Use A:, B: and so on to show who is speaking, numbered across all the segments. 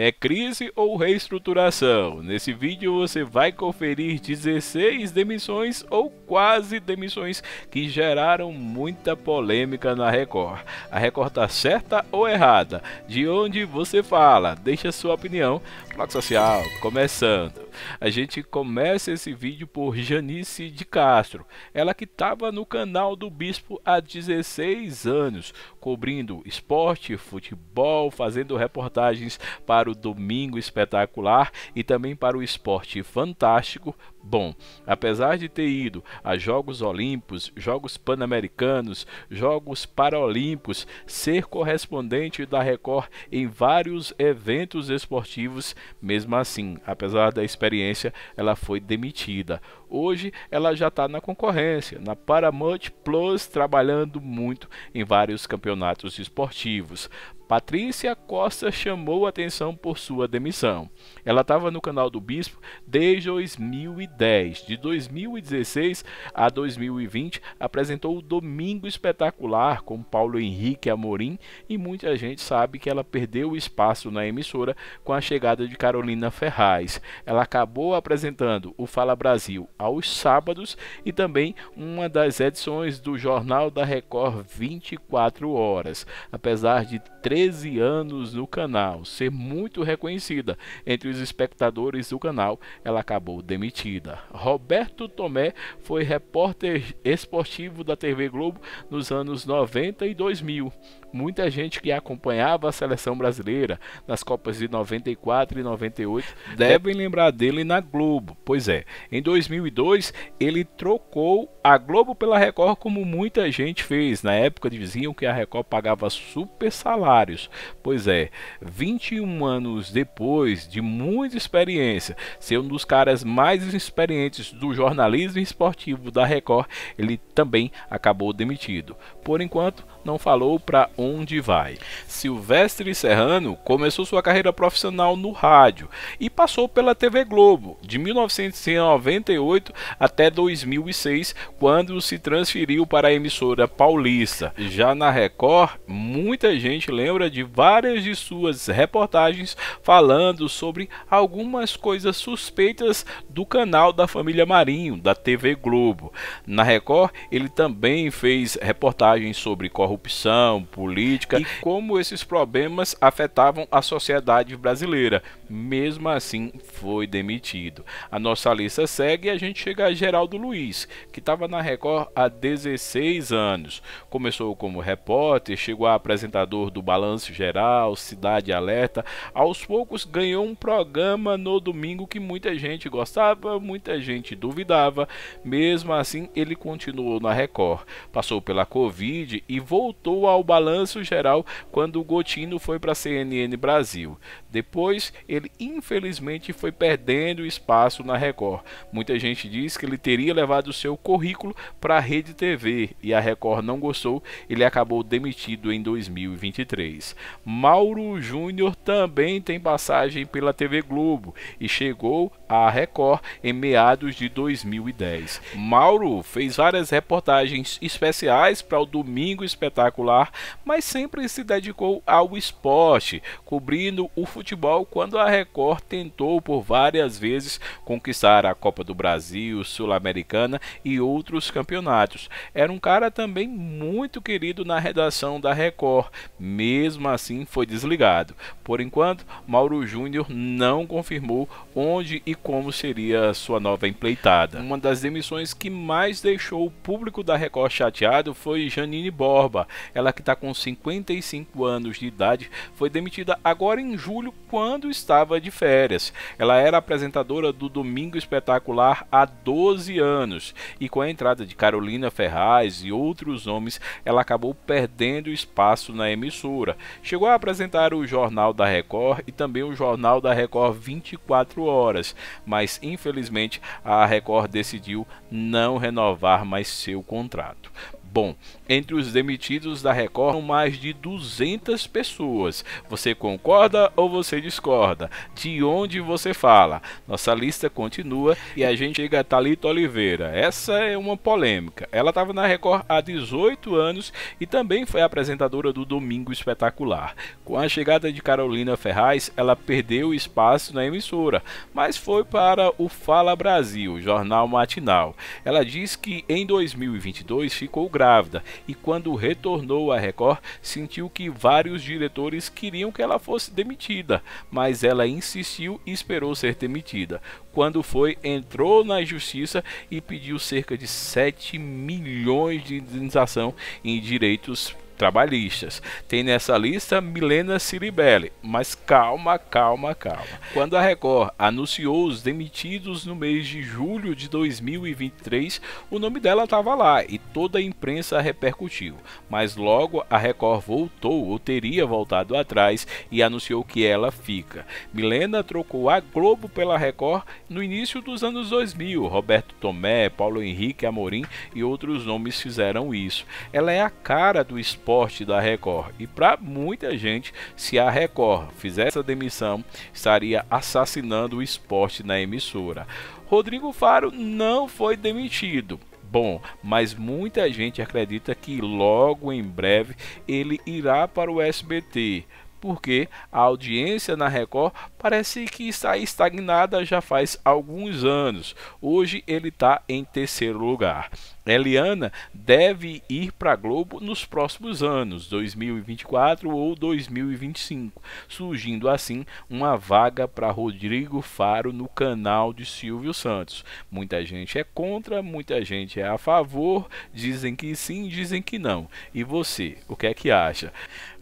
A: É crise ou reestruturação? Nesse vídeo você vai conferir 16 demissões ou quase demissões que geraram muita polêmica na Record. A Record tá certa ou errada? De onde você fala? Deixa sua opinião. Bloco Social começando. A gente começa esse vídeo por Janice de Castro, ela que estava no canal do Bispo há 16 anos, cobrindo esporte, futebol, fazendo reportagens para o Domingo Espetacular e também para o Esporte Fantástico, Bom, apesar de ter ido a Jogos Olímpicos, Jogos Pan-Americanos, Jogos Paralímpicos, ser correspondente da Record em vários eventos esportivos, mesmo assim, apesar da experiência, ela foi demitida. Hoje ela já está na concorrência, na Paramount Plus, trabalhando muito em vários campeonatos esportivos. Patrícia Costa chamou atenção por sua demissão. Ela estava no canal do Bispo desde 2010. De 2016 a 2020, apresentou o Domingo Espetacular com Paulo Henrique Amorim e muita gente sabe que ela perdeu o espaço na emissora com a chegada de Carolina Ferraz. Ela acabou apresentando o Fala Brasil aos sábados e também uma das edições do Jornal da Record 24 horas. Apesar de 13 anos no canal, ser muito reconhecida entre os espectadores do canal, ela acabou demitida. Roberto Tomé foi repórter esportivo da TV Globo nos anos 90 e 2000. Muita gente que acompanhava a seleção brasileira nas Copas de 94 e 98 devem lembrar dele na Globo. Pois é, em 2000 2002 ele trocou a Globo pela Record como muita gente fez. Na época diziam que a Record pagava super salários. Pois é, 21 anos depois de muita experiência, ser um dos caras mais experientes do jornalismo esportivo da Record, ele também acabou demitido. Por enquanto, não falou para onde vai. Silvestre Serrano começou sua carreira profissional no rádio e passou pela TV Globo de 1998 até 2006, quando se transferiu para a emissora paulista. Já na Record, muita gente lembra de várias de suas reportagens falando sobre algumas coisas suspeitas do canal da família Marinho, da TV Globo. Na Record, ele também fez reportagens sobre corrupção, política e como esses problemas afetavam a sociedade brasileira. Mesmo assim, foi demitido. A nossa lista segue e a gente gente chega a Geraldo Luiz, que estava na Record há 16 anos. Começou como repórter, chegou a apresentador do Balanço Geral, Cidade Alerta. Aos poucos ganhou um programa no domingo que muita gente gostava, muita gente duvidava. Mesmo assim, ele continuou na Record. Passou pela Covid e voltou ao Balanço Geral quando o Gotino foi para a CNN Brasil. Depois, ele infelizmente foi perdendo espaço na Record. Muita gente diz que ele teria levado seu currículo para a Rede TV e a Record não gostou, ele acabou demitido em 2023. Mauro Júnior também tem passagem pela TV Globo e chegou à Record em meados de 2010. Mauro fez várias reportagens especiais para o Domingo Espetacular, mas sempre se dedicou ao esporte, cobrindo o futebol quando a Record tentou por várias vezes conquistar a Copa do Brasil Brasil, Sul-Americana e outros campeonatos. Era um cara também muito querido na redação da Record, mesmo assim foi desligado. Por enquanto, Mauro Júnior não confirmou onde e como seria sua nova empleitada. Uma das demissões que mais deixou o público da Record chateado foi Janine Borba. Ela que está com 55 anos de idade foi demitida agora em julho quando estava de férias. Ela era apresentadora do Domingo Espetacular há 12 anos e com a entrada de Carolina Ferraz e outros homens, ela acabou perdendo espaço na emissora. Chegou a apresentar o Jornal da Record e também o Jornal da Record 24 horas, mas infelizmente a Record decidiu não renovar mais seu contrato. Bom, entre os demitidos da Record, são mais de 200 pessoas. Você concorda ou você discorda? De onde você fala? Nossa lista continua e a gente chega a Thalita Oliveira. Essa é uma polêmica. Ela estava na Record há 18 anos e também foi apresentadora do Domingo Espetacular. Com a chegada de Carolina Ferraz, ela perdeu espaço na emissora, mas foi para o Fala Brasil, jornal matinal. Ela diz que em 2022 ficou grávida e quando retornou à Record, sentiu que vários diretores queriam que ela fosse demitida, mas ela insistiu e esperou ser demitida. Quando foi, entrou na justiça e pediu cerca de 7 milhões de indenização em direitos trabalhistas. Tem nessa lista Milena Ciribelli, mas calma, calma, calma. Quando a Record anunciou os demitidos no mês de julho de 2023, o nome dela estava lá e toda a imprensa repercutiu. Mas logo a Record voltou ou teria voltado atrás e anunciou que ela fica. Milena trocou a Globo pela Record no início dos anos 2000. Roberto Tomé, Paulo Henrique Amorim e outros nomes fizeram isso. Ela é a cara do esporte esporte da Record. E para muita gente, se a Record fizesse essa demissão, estaria assassinando o esporte na emissora. Rodrigo Faro não foi demitido bom, mas muita gente acredita que logo em breve ele irá para o SBT porque a audiência na Record parece que está estagnada já faz alguns anos. Hoje ele está em terceiro lugar. Eliana deve ir para a Globo nos próximos anos, 2024 ou 2025, surgindo assim uma vaga para Rodrigo Faro no canal de Silvio Santos. Muita gente é contra, muita gente é a favor, dizem que sim, dizem que não. E você, o que é que acha?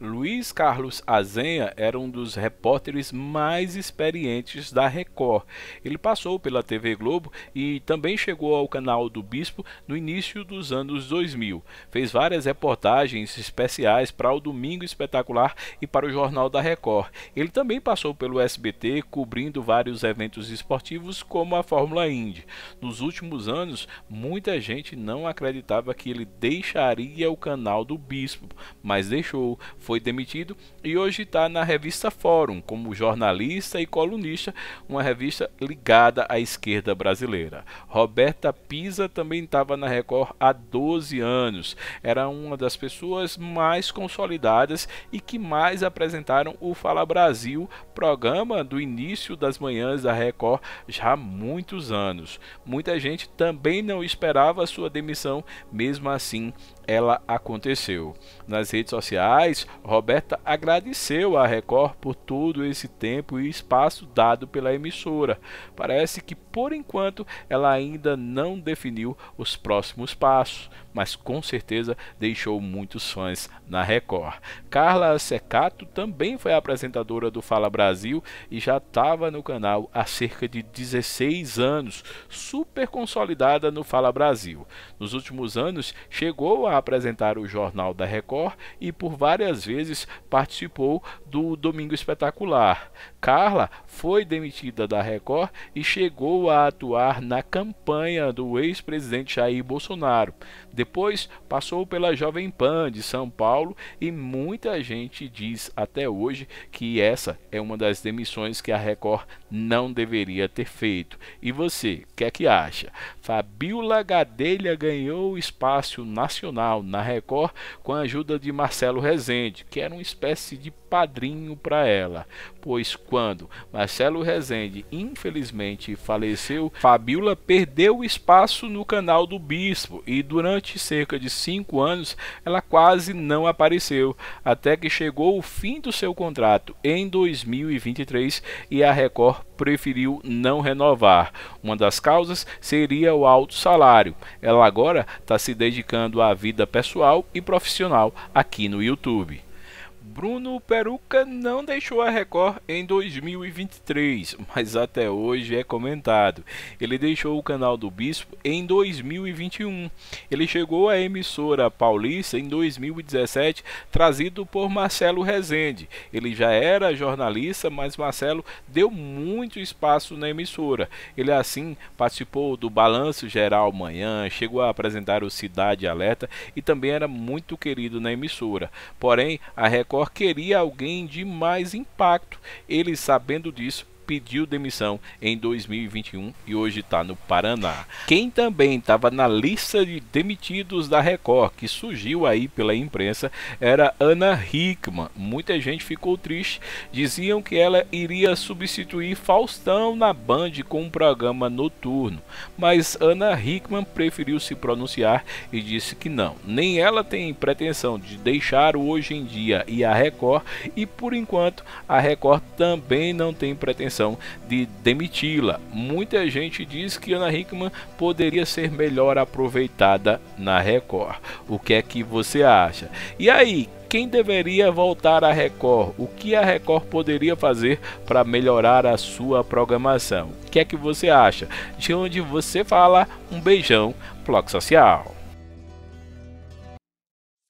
A: Luiz Carlos Azevedo era um dos repórteres mais experientes da Record. Ele passou pela TV Globo e também chegou ao canal do Bispo no início dos anos 2000. Fez várias reportagens especiais para o Domingo Espetacular e para o Jornal da Record. Ele também passou pelo SBT cobrindo vários eventos esportivos como a Fórmula Indy. Nos últimos anos, muita gente não acreditava que ele deixaria o canal do Bispo, mas deixou, foi demitido e hoje hoje está na revista Fórum, como jornalista e colunista, uma revista ligada à esquerda brasileira. Roberta Pisa também estava na Record há 12 anos. Era uma das pessoas mais consolidadas e que mais apresentaram o Fala Brasil, programa do início das manhãs da Record já há muitos anos. Muita gente também não esperava sua demissão, mesmo assim ela aconteceu. Nas redes sociais, Roberta agradeceu a Record por todo esse tempo e espaço dado pela emissora. Parece que, por enquanto, ela ainda não definiu os próximos passos, mas com certeza deixou muitos fãs na Record. Carla Secato também foi apresentadora do Fala Brasil e já estava no canal há cerca de 16 anos, super consolidada no Fala Brasil. Nos últimos anos, chegou a apresentar o Jornal da Record e por várias vezes participou do Domingo Espetacular. Carla foi demitida da Record e chegou a atuar na campanha do ex-presidente Jair Bolsonaro. Depois passou pela Jovem Pan de São Paulo e muita gente diz até hoje que essa é uma das demissões que a Record não deveria ter feito. E você, o que é que acha? Fabiola Gadelha ganhou espaço nacional na Record com a ajuda de Marcelo Rezende, que era uma espécie de padrinho para ela, pois quando Marcelo Rezende infelizmente faleceu, Fabiola perdeu espaço no canal do Bispo e durante durante cerca de cinco anos ela quase não apareceu, até que chegou o fim do seu contrato em 2023 e a Record preferiu não renovar. Uma das causas seria o alto salário. Ela agora está se dedicando à vida pessoal e profissional aqui no YouTube. Bruno Peruca não deixou a Record em 2023, mas até hoje é comentado. Ele deixou o canal do Bispo em 2021. Ele chegou à emissora paulista em 2017, trazido por Marcelo Rezende. Ele já era jornalista, mas Marcelo deu muito espaço na emissora. Ele assim participou do Balanço Geral Manhã, chegou a apresentar o Cidade Alerta e também era muito querido na emissora. Porém, a Record queria alguém de mais impacto. Ele, sabendo disso, pediu demissão em 2021 e hoje está no Paraná. Quem também estava na lista de demitidos da Record, que surgiu aí pela imprensa, era Ana Hickman. Muita gente ficou triste, diziam que ela iria substituir Faustão na Band com um programa noturno, mas Ana Hickman preferiu se pronunciar e disse que não, nem ela tem pretensão de deixar o Hoje em Dia e a Record, e por enquanto a Record também não tem pretensão de demiti-la. Muita gente diz que Ana Hickman poderia ser melhor aproveitada na Record. O que é que você acha? E aí, quem deveria voltar à Record? O que a Record poderia fazer para melhorar a sua programação? O que é que você acha? De onde você fala, um beijão, Bloco Social.